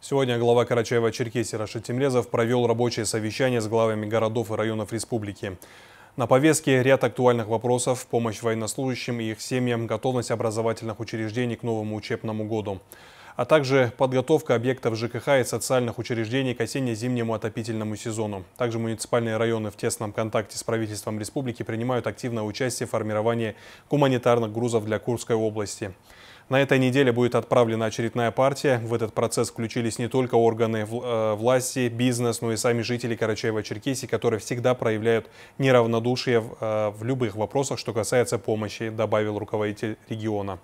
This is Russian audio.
Сегодня глава Карачаева-Черкесии Рашид Темлезов провел рабочее совещание с главами городов и районов республики. На повестке ряд актуальных вопросов – помощь военнослужащим и их семьям, готовность образовательных учреждений к новому учебному году, а также подготовка объектов ЖКХ и социальных учреждений к осенне-зимнему отопительному сезону. Также муниципальные районы в тесном контакте с правительством республики принимают активное участие в формировании гуманитарных грузов для Курской области. На этой неделе будет отправлена очередная партия. В этот процесс включились не только органы э, власти, бизнес, но и сами жители Карачаева-Черкесии, которые всегда проявляют неравнодушие э, в любых вопросах, что касается помощи, добавил руководитель региона.